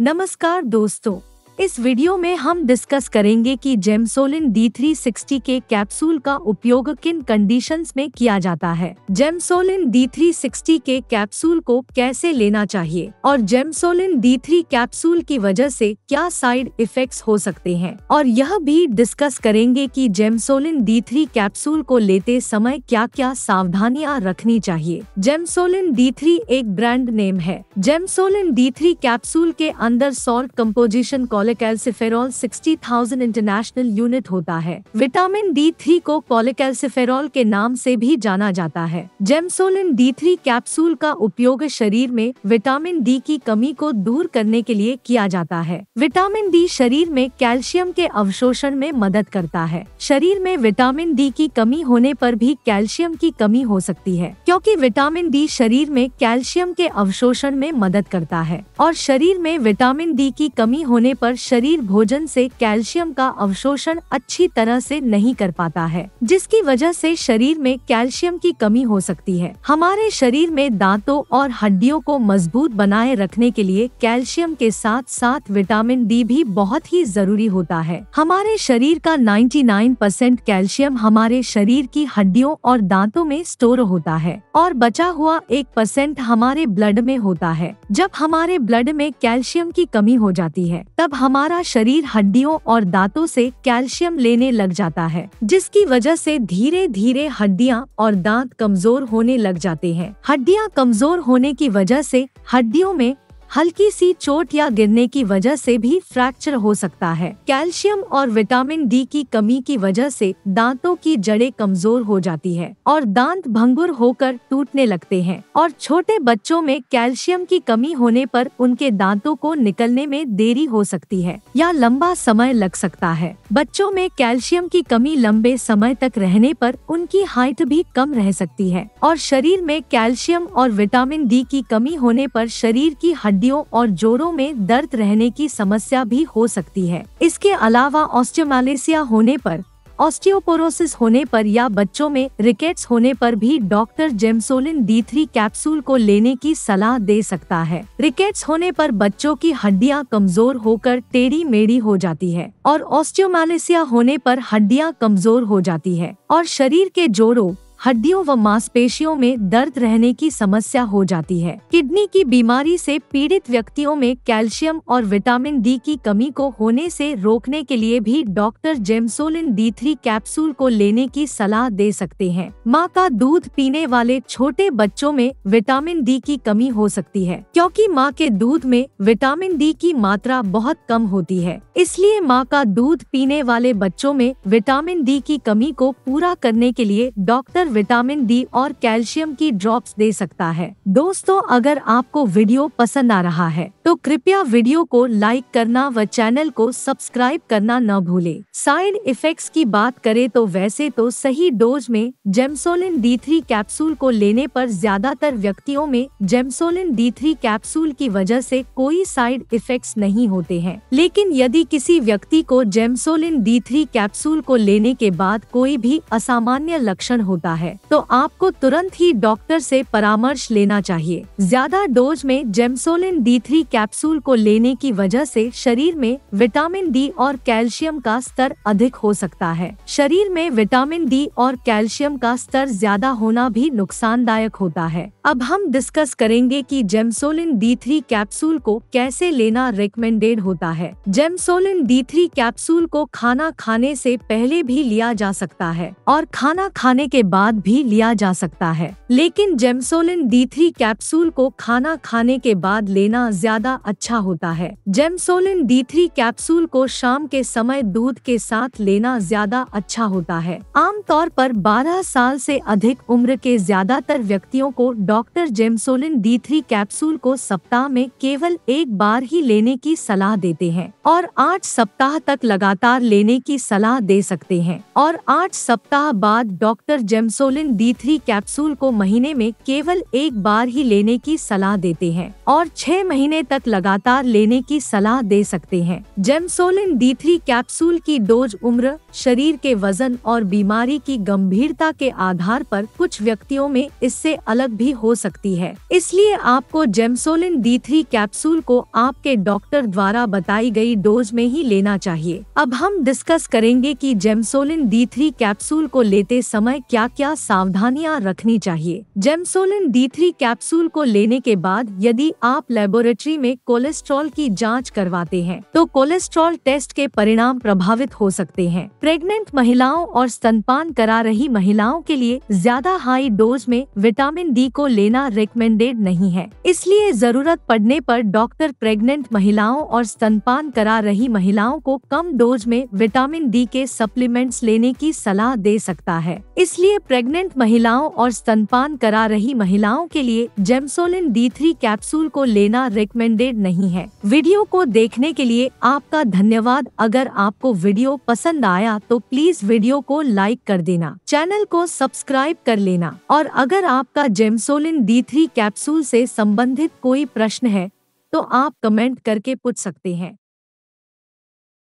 नमस्कार दोस्तों इस वीडियो में हम डिस्कस करेंगे कि जेमसोलिन डी थ्री सिक्सटी के कैप्सूल का उपयोग किन कंडीशंस में किया जाता है जेमसोलिन डी थ्री सिक्सटी के कैप्सूल को कैसे लेना चाहिए और जेमसोलिन डी थ्री कैप्सूल की वजह से क्या साइड इफेक्ट्स हो सकते हैं और यह भी डिस्कस करेंगे कि जेमसोलिन डी थ्री कैप्सूल को लेते समय क्या क्या सावधानियाँ रखनी चाहिए जेमसोलिन डी थ्री एक ब्रांड नेम है जेमसोलिन डी थ्री कैप्सूल के अंदर salt composition sixty 60,000 international unit होता है विटामिन डी थ्री को एल्सिफेरॉल के नाम से भी जाना जाता है जेमसोलिन डी थ्री कैप्सूल का उपयोग शरीर में विटामिन डी की कमी को दूर करने के लिए किया जाता है विटामिन डी शरीर में कैल्शियम के अवशोषण में मदद करता है शरीर में विटामिन डी की कमी होने पर भी कैल्शियम की कमी हो सकती है क्योंकि विटामिन डी शरीर में कैल्शियम के अवशोषण में मदद करता है और शरीर में विटामिन डी की कमी होने पर पर शरीर भोजन से कैल्शियम का अवशोषण अच्छी तरह से नहीं कर पाता है जिसकी वजह से शरीर में कैल्शियम की कमी हो सकती है हमारे शरीर में दांतों और हड्डियों को मजबूत बनाए रखने के लिए कैल्शियम के साथ साथ विटामिन डी भी बहुत ही जरूरी होता है हमारे शरीर का 99 परसेंट कैल्शियम हमारे शरीर की हड्डियों और दांतों में स्टोर होता है और बचा हुआ एक परसेंट हमारे ब्लड में होता है जब हमारे ब्लड में कैल्शियम की कमी हो जाती है तब हमारा शरीर हड्डियों और दांतों से कैल्शियम लेने लग जाता है जिसकी वजह से धीरे धीरे हड्डियां और दांत कमजोर होने लग जाते हैं हड्डियां कमजोर होने की वजह से हड्डियों में हल्की सी चोट या गिरने की वजह से भी फ्रैक्चर हो सकता है कैल्शियम और विटामिन डी की कमी की वजह से दांतों की जड़ें कमजोर हो जाती है और दांत भंगुर होकर टूटने लगते हैं और छोटे बच्चों में कैल्शियम की कमी होने पर उनके दांतों को निकलने में देरी हो सकती है या लंबा समय लग सकता है बच्चों में कैल्शियम की कमी लंबे समय तक रहने पर उनकी हाइट भी कम रह सकती है और शरीर में कैल्शियम और विटामिन डी की कमी होने पर शरीर की हड्डी हड्डियों और जोड़ों में दर्द रहने की समस्या भी हो सकती है इसके अलावा ऑस्टियोमालेसिया होने पर ऑस्टियोपोरोसिस होने पर या बच्चों में रिकेट्स होने पर भी doctor Gemsolin D three capsule को लेने की सलाह दे सकता है रिकेट्स होने पर बच्चों की हड्डियां कमजोर होकर टेढ़ी मेढ़ी हो जाती है और ऑस्टियोमालेसिया होने पर हड्डियां कमजोर हो जाती है और शरीर के जोड़ों हड्डियों व मांसपेशियों में दर्द रहने की समस्या हो जाती है किडनी की बीमारी से पीड़ित व्यक्तियों में कैल्शियम और विटामिन डी की कमी को होने से रोकने के लिए भी doctor Gemsolin D three capsule को लेने की सलाह दे सकते हैं माँ का दूध पीने वाले छोटे बच्चों में विटामिन डी की कमी हो सकती है क्योंकि माँ के दूध में विटामिन डी की मात्रा बहुत कम होती है इसलिए माँ का दूध पीने वाले बच्चों में विटामिन डी की कमी को पूरा करने के लिए डॉक्टर विटामिन डी और कैल्शियम की ड्रॉप्स दे सकता है दोस्तों अगर आपको वीडियो पसंद आ रहा है तो कृपया वीडियो को लाइक करना व चैनल को सब्सक्राइब करना न भूले साइड इफेक्ट्स की बात करें तो वैसे तो सही डोज में जेमसोलिन डी थ्री कैप्सूल को लेने पर ज्यादातर व्यक्तियों में जेमसोलिन डी थ्री कैप्सूल की वजह से कोई साइड इफेक्ट्स नहीं होते हैं लेकिन यदि किसी व्यक्ति को जेमसोलिन डी थ्री कैप्सूल को लेने के बाद कोई भी असामान्य लक्षण होता है है तो आपको तुरंत ही डॉक्टर से परामर्श लेना चाहिए ज्यादा डोज में जेमसोलिन डी थ्री कैप्सूल को लेने की वजह से शरीर में विटामिन डी और कैल्शियम का स्तर अधिक हो सकता है शरीर में विटामिन डी और कैल्शियम का स्तर ज्यादा होना भी नुकसानदायक होता है अब हम डिस्कस करेंगे कि जेमसोलिन डी थ्री कैप्सूल को कैसे लेना रिकमेंडेड होता है जेमसोलिन डी थ्री कैप्सूल को खाना खाने से पहले भी लिया जा सकता है और खाना खाने के बाद बाद भी लिया जा सकता है लेकिन जेमसोलिन डी थ्री कैप्सूल को खाना खाने के बाद लेना ज्यादा अच्छा होता है जेमसोलिन डी थ्री कैप्सूल को शाम के समय दूध के साथ लेना ज्यादा अच्छा होता है आमतौर पर 12 साल से अधिक उम्र के ज्यादातर व्यक्तियों को doctor Gemsolin D three capsule को सप्ताह में केवल एक बार ही लेने की सलाह देते हैं और आठ सप्ताह तक लगातार लेने की सलाह दे सकते हैं और आठ सप्ताह बाद डॉक्टर जेमसोलिन सोलिन डी थ्री कैप्सूल को महीने में केवल एक बार ही लेने की सलाह देते हैं और छह महीने तक लगातार लेने की सलाह दे सकते हैं जेमसोलिन डी थ्री कैप्सूल की डोज उम्र शरीर के वजन और बीमारी की गंभीरता के आधार पर कुछ व्यक्तियों में इससे अलग भी हो सकती है इसलिए आपको जेमसोलिन डी थ्री कैप्सूल को आपके डॉक्टर द्वारा बताई गई डोज में ही लेना चाहिए अब हम डिस्कस करेंगे कि जेमसोलिन डी थ्री कैप्सूल को लेते समय क्या क्या क्या सावधानियां रखनी चाहिए जेमसोलिन डी थ्री कैप्सूल को लेने के बाद यदि आप लेबोरेटरी में कोलेस्ट्रॉल की जांच करवाते हैं तो कोलेस्ट्रॉल टेस्ट के परिणाम प्रभावित हो सकते हैं प्रेग्नेंट महिलाओं और स्तनपान करा रही महिलाओं के लिए ज्यादा हाई डोज में विटामिन डी को लेना रिकमेंडेड नहीं है इसलिए जरूरत पड़ने पर डॉक्टर प्रेग्नेंट महिलाओं और स्तनपान करा रही महिलाओं को कम डोज में विटामिन डी के सप्लीमेंट्स लेने की सलाह दे सकता है इसलिए प्रेग्नेंट महिलाओं और स्तनपान करा रही महिलाओं के लिए जेमसोलिन डी थ्री कैप्सूल को लेना रिकमेंडेड नहीं है वीडियो को देखने के लिए आपका धन्यवाद अगर आपको वीडियो पसंद आया तो प्लीज वीडियो को लाइक कर देना चैनल को सब्सक्राइब कर लेना और अगर आपका जेमसोलिन डी थ्री कैप्सूल ऐसी संबंधित कोई प्रश्न है तो आप कमेंट करके पूछ सकते हैं